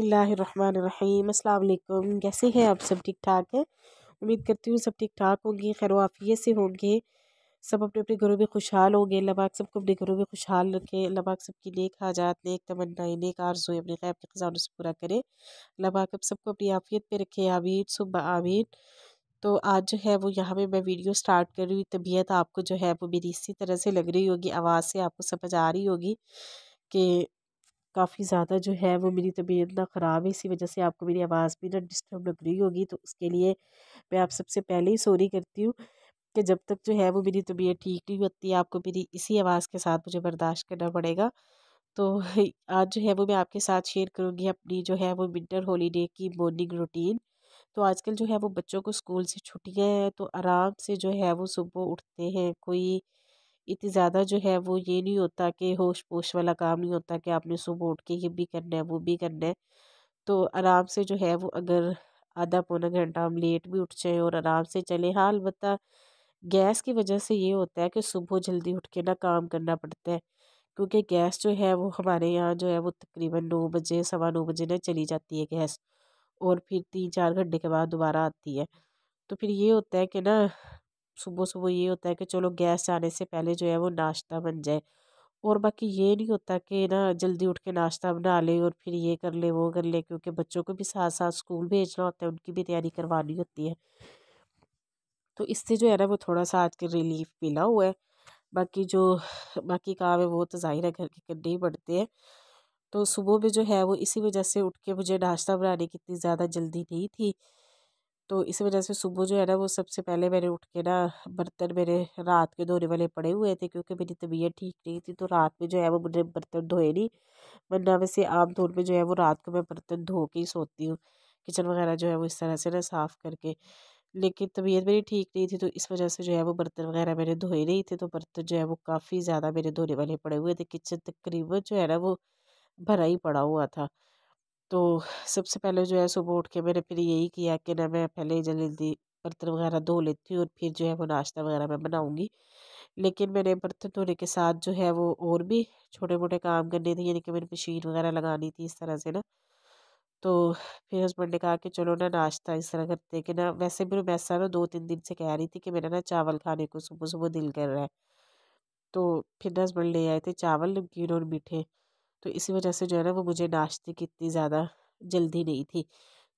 बसमीम कैसे हैं आप सब ठीक ठाक हैं उम्मीद करती हूँ सब ठीक ठाक होंगे खैर वाफ़ियत से होंगे सब अपने अपने घरों में खुशहाल होंगे लबाक सबको अपने घरों में खुशहाल रखें लबाक सबकी नेक हाजात नेक तमन्नाएं नेक आरजूएं अपने गैब के खजानों से पूरा करें लबाक अब सबको अपनी आफियत पे रखें आमीन सुबह आमीन तो आज जो है वो यहाँ पे मैं वीडियो स्टार्ट कर रही हूँ तबीयत आपको जो है वो मेरी इसी तरह से लग रही होगी आवाज़ से आपको समझ आ रही होगी कि काफ़ी ज़्यादा जो है वो मेरी तबीयत ना ख़राब है इसी वजह से आपको मेरी आवाज़ भी ना डिस्टर्ब लग रही होगी तो उसके लिए मैं आप सबसे पहले ही सॉरी करती हूँ कि जब तक जो है वो मेरी तबीयत ठीक नहीं होती आपको मेरी इसी आवाज़ के साथ मुझे बर्दाश्त करना पड़ेगा तो आज जो है वो मैं आपके साथ शेयर करूँगी अपनी जो है वो विंटर हॉलीडे की मॉर्निंग रूटीन तो आजकल जो है वो बच्चों को स्कूल से छुट्टियाँ हैं तो आराम से जो है वो सुबह उठते हैं कोई इतनी ज़्यादा जो है वो ये नहीं होता कि होश पोश वाला काम नहीं होता कि आपने सुबह उठ के ये भी करना है वो भी करना है तो आराम से जो है वो अगर आधा पौना घंटा हम लेट भी उठ जाएँ और आराम से चलें हाँ अलबत्त गैस की वजह से ये होता है कि सुबह जल्दी उठ के ना काम करना पड़ता है क्योंकि गैस जो है वो हमारे यहाँ जो है वो तकरीबन नौ बजे सवा नौ बजे ना चली जाती है गैस और फिर तीन चार घंटे के बाद दोबारा आती है तो फिर ये होता है कि ना सुबह सुबह ये होता है कि चलो गैस आने से पहले जो है वो नाश्ता बन जाए और बाकी ये नहीं होता कि ना जल्दी उठ के नाश्ता बना ले और फिर ये कर ले वो कर ले क्योंकि बच्चों को भी साथ साथ स्कूल भेजना होता है उनकी भी तैयारी करवानी होती है तो इससे जो है ना वो थोड़ा सा आज के रिलीफ मिला हुआ है बाकी जो बाकी काम है वो तो ज़ाहिर है घर के करने ही पड़ते हैं तो सुबह में जो है वो इसी वजह से उठ के मुझे नाश्ता बनाने की इतनी ज़्यादा जल्दी नहीं थी तो इस वजह से सुबह जो है ना वो सबसे पहले मैंने उठ के ना बर्तन मेरे रात के धोने वाले पड़े हुए थे क्योंकि मेरी तबीयत ठीक नहीं थी तो रात में जो है वो मैंने बर्तन धोए नहीं वरना वैसे आमतौर पर जो है वो रात को मैं बर्तन धो के ही सोती हूँ किचन वगैरह जो है वो इस तरह से ना साफ़ करके लेकिन तबीयत मेरी ठीक नहीं थी तो इस वजह से जो है वो बर्तन वगैरह मैंने धोए नहीं थे तो बर्तन जो है वो काफ़ी ज़्यादा मेरे धोने वाले पड़े हुए थे किचन तकरीबन जो है ना वो भरा ही पड़ा हुआ था तो सबसे पहले जो है सुबह उठ के मैंने फिर यही किया कि ना मैं पहले जल्दी जल्दी बर्तन वगैरह धो लेती हूँ और फिर जो है वो नाश्ता वगैरह मैं बनाऊँगी लेकिन मैंने बर्तन धोने के साथ जो है वो और भी छोटे मोटे काम करने थे यानी कि मैंने मशीन वगैरह लगानी थी इस तरह से ना तो फिर हस्बैंड ने कहा कि चलो ना नाश्ता इस तरह करते हैं कि ना वैसे भी मैं ऐसा ना दो तीन दिन से कह रही थी कि मेरा ना चावल खाने को सुबह सुबह दिल कर रहा है तो फिर हस्बैंड ले आए थे चावल नमकीन और मीठे तो इसी वजह से जो है ना वो मुझे नाश्ते की इतनी ज़्यादा जल्दी नहीं थी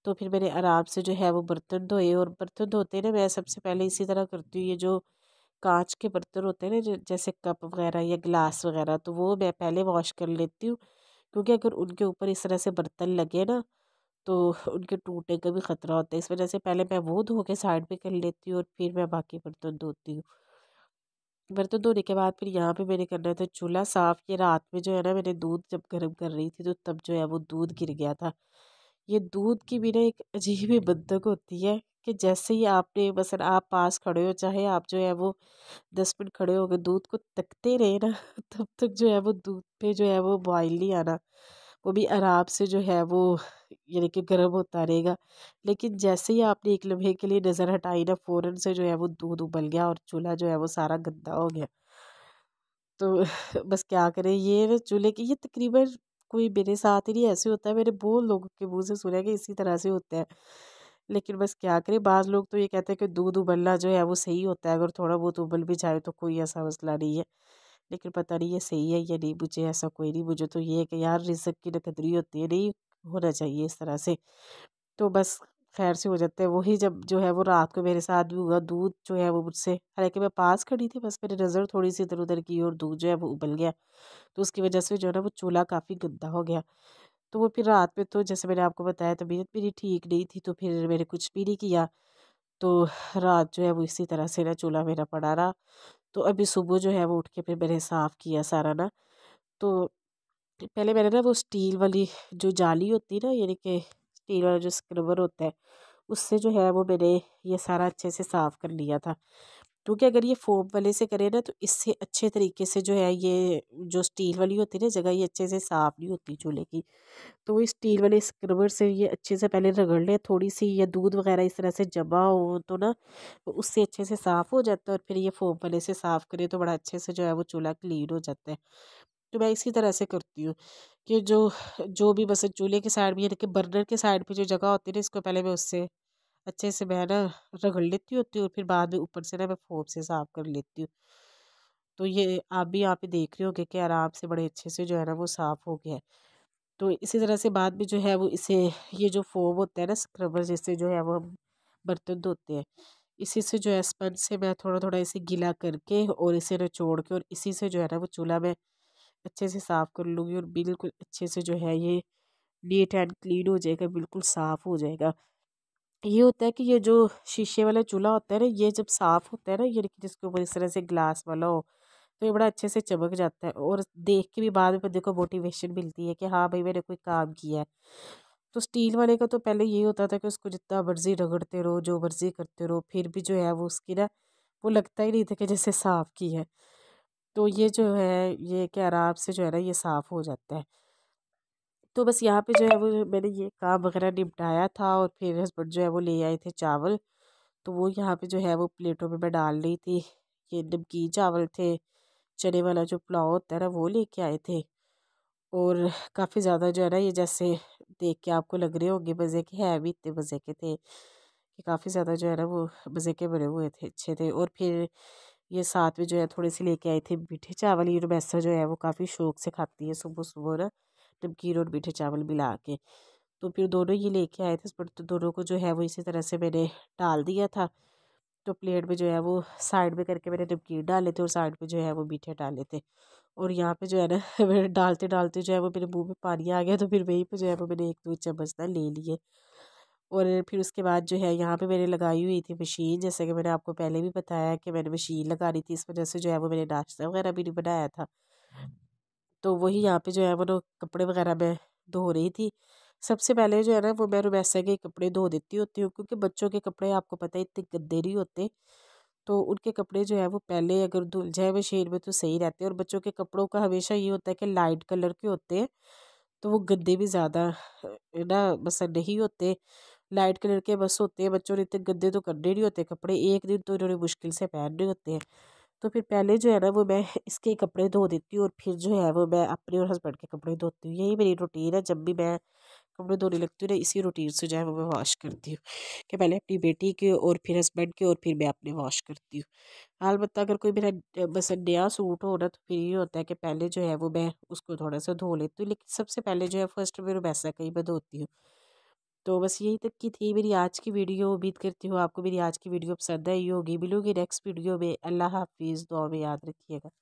तो फिर मैंने आराम से जो है वो बर्तन धोए और बर्तन धोते ना मैं सबसे पहले इसी तरह करती हूँ ये जो कांच के बर्तन होते हैं ना जैसे कप वगैरह या गिलास वगैरह तो वो मैं पहले वॉश कर लेती हूँ क्योंकि अगर उनके ऊपर इस तरह से बर्तन लगे ना तो उनके टूटने का भी ख़तरा होता है इस वजह से पहले मैं वो धो के साइड पे कर लेती हूँ और फिर मैं बाकी बर्तन धोती हूँ बर्तन तो धोने के बाद फिर यहाँ पे मैंने करना था तो चूल्हा साफ़ ये रात में जो है ना मैंने दूध जब गर्म कर रही थी तो तब जो है वो दूध गिर गया था ये दूध की भी ना एक अजीब ही बंधक होती है कि जैसे ही आपने मसलन आप पास खड़े हो चाहे आप जो है वो दस मिनट खड़े हो गए दूध को तकते रहे ना तब तक जो है वो दूध पे जो है वो बॉयल नहीं आना वो भी आराम से जो है वो यानी कि गर्म होता रहेगा लेकिन जैसे ही आपने एक लम्हे के लिए नज़र हटाई ना फ़ौरन से जो है वो दूध उबल गया और चूल्हा जो है वो सारा गंदा हो गया तो बस क्या करें ये ना चूल्हे की ये तकरीबन कोई मेरे साथ ही नहीं ऐसे होता है मेरे बहुत लोगों के मुँह से सुना है कि इसी तरह से होता है लेकिन बस क्या करें बाज़ लोग तो ये कहते हैं कि दूध उबलना जो है वो सही होता है अगर थोड़ा बहुत उबल भी जाए तो कोई ऐसा मसला नहीं है लेकिन पता नहीं ये सही है या नहीं मुझे ऐसा कोई नहीं मुझे तो ये है कि यार रिजक की नकदरी होती है नहीं होना चाहिए इस तरह से तो बस खैर से हो जाता है वही जब जो है वो रात को मेरे साथ भी हुआ दूध जो है वो मुझसे हालांकि मैं पास खड़ी थी बस मेरी नज़र थोड़ी सी इधर उधर की और दूध जो है वो उबल गया तो उसकी वजह से जो है ना वो चूल्हा काफ़ी गंदा हो गया तो वो फिर रात में तो जैसे मैंने आपको बताया तबीयत मेरी ठीक नहीं थी तो फिर मैंने कुछ भी नहीं किया तो रात जो है वो इसी तरह से ना चूल्हा मेरा पड़ा रहा तो अभी सुबह जो है वो उठ के फिर मैंने साफ़ किया सारा ना तो पहले मैंने ना वो स्टील वाली जो जाली होती है ना यानी कि स्टील वाला जो स्क्रबर होता है उससे जो है वो मैंने ये सारा अच्छे से साफ़ कर लिया था क्योंकि अगर ये फोम वाले से करें ना तो इससे अच्छे तरीके से जो है ये जो स्टील वाली होती है ना जगह ये अच्छे से साफ़ नहीं होती चूल्हे की तो इस स्टील वाले स्क्रबर से ये अच्छे से पहले रगड़ लें थोड़ी सी या दूध वगैरह इस तरह से जमा हो तो ना उससे अच्छे से साफ़ हो जाता है और फिर ये फोम वाले से साफ़ करें तो बड़ा अच्छे से जो है वो चूल्हा क्लीन हो जाता है तो मैं इसी तरह से करती हूँ कि जो जो भी बस चूल्हे के साइड में यानी कि बर्नर के साइड पर जो जगह होती है ना इसको पहले मैं उससे अच्छे से मैं ना रगड़ लेती होती हूँ और फिर बाद में ऊपर से ना मैं फोम से साफ़ कर लेती हूँ तो ये आप भी यहाँ पे देख रहे होंगे कि आराम से बड़े अच्छे से जो है ना वो साफ़ हो गया है तो इसी तरह से बाद में जो है वो इसे ये जो फोम होता है ना स्क्रबर जैसे जो है वो हम बर्तन धोते हैं इसी से जो है स्पंज से मैं थोड़ा थोड़ा इसे गीला करके और इसे नचोड़ के और इसी से जो है ना वो चूल्हा मैं अच्छे से साफ़ कर लूँगी और बिल्कुल अच्छे से जो है ये नीट एंड क्लीन हो जाएगा बिल्कुल साफ़ हो जाएगा ये होता है कि ये जो शीशे वाला चूल्हा होता है ना ये जब साफ़ होता है ना ये जिसके ऊपर इस तरह से ग्लास वाला हो तो ये बड़ा अच्छे से चमक जाता है और देख के भी बाद में देखो मोटिवेशन मिलती है कि हाँ भाई मैंने कोई काम किया है तो स्टील वाले का तो पहले यही होता था कि उसको जितना मर्ज़ी रगड़ते रहो जो मर्ज़ी करते रहो फिर भी जो है वो उसकी ना वो लगता ही नहीं था कि जैसे साफ़ की है तो ये जो है ये कि आराम से जो है ना ये साफ़ हो जाता है तो बस यहाँ पे जो है वो मैंने ये काम वगैरह निपटाया था और फिर हस्बैंड जो है वो ले आए थे चावल तो वो यहाँ पे जो है वो प्लेटों में मैं डाल रही थी ये नमकीन चावल थे चने वाला जो पुलाव होता है ना वो लेके आए थे और काफ़ी ज़्यादा जो है ना ये जैसे देख के आपको लग रहे होंगे मज़े के है भी इतने मज़े के थे कि काफ़ी ज़्यादा जो है ना वो मज़े के बने हुए थे अच्छे थे और फिर ये साथ में जो है थोड़े से लेके आए थे मीठे चावल ये मैसा जो है वो काफ़ी शौक से खाती है सुबह सुबह ना मतलब घी और मीठे चावल मिला के तो फिर दोनों ही लेके आए थे पर तो दोनों को जो है वो इसी तरह से मैंने डाल दिया था तो प्लेट में जो है वो साइड में करके मैंने नमकीन डाले थे और साइड में जो है वो मीठे डाले थे और यहाँ पे जो है ना मैंने डालते डालते जो है वो मेरे मुंह में पानी आ गया तो फिर वहीं पे जो है वो मैंने एक दो चम्मच ना ले लिए और फिर उसके बाद जो है यहाँ पे मैंने लगाई हुई थी मशीन जैसे कि मैंने आपको पहले भी बताया कि मैंने मशीन लगानी थी इस वजह से जो है वो मैंने नाश्ता वगैरह भी नहीं बनाया था तो वही यहाँ पे जो है वो कपड़े वगैरह मैं धो रही थी सबसे पहले जो है ना वो मैं रुबैसा के कपड़े धो देती होती हूँ क्योंकि बच्चों के कपड़े आपको पता है इतने गंदे नहीं होते तो उनके कपड़े जो है वो पहले अगर धुल जाए वे शेर में तो सही रहते हैं और बच्चों के कपड़ों का हमेशा ये होता है कि लाइट कलर के होते हैं तो वो गंदे भी ज़्यादा ना बस नहीं होते लाइट कलर के बस होते हैं बच्चों ने इतने गंदे तो करने नहीं होते कपड़े एक दिन तो इन्होंने मुश्किल से पहनने होते हैं तो फिर पहले जो है ना वो मैं इसके कपड़े धो देती हूँ और फिर जो है वो मैं अपने और हस्बैंड के कपड़े धोती हूँ यही मेरी रूटीन है जब भी मैं कपड़े धोने लगती हूँ ना इसी रूटीन से जो है वो मैं वॉश करती हूँ कि पहले अपनी बेटी के और फिर हस्बैंड के और फिर मैं अपने वॉश करती हूँ अलबत्त अगर कोई मेरा बस नया सूट हो ना तो फिर ये होता है कि पहले जो है वो मैं उसको थोड़ा सा धो लेती हूँ लेकिन सबसे पहले जो है फर्स्ट मेरे वैसा कहीं मैं धोती हूँ तो बस यही तक की थी मेरी आज की वीडियो उम्मीद करती हूँ आपको मेरी आज की वीडियो पसंद आई होगी मिलूंगी नेक्स्ट वीडियो में अल्लाह हाफिज़ दुआ में याद रखिएगा